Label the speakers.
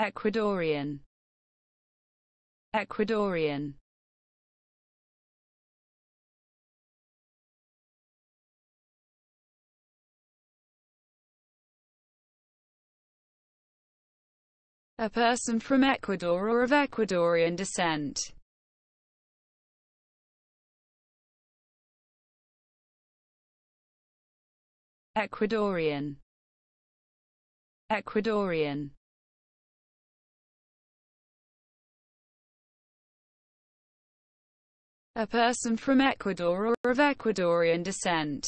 Speaker 1: Ecuadorian Ecuadorian A person from Ecuador or of Ecuadorian descent. Ecuadorian Ecuadorian a person from Ecuador or of Ecuadorian descent.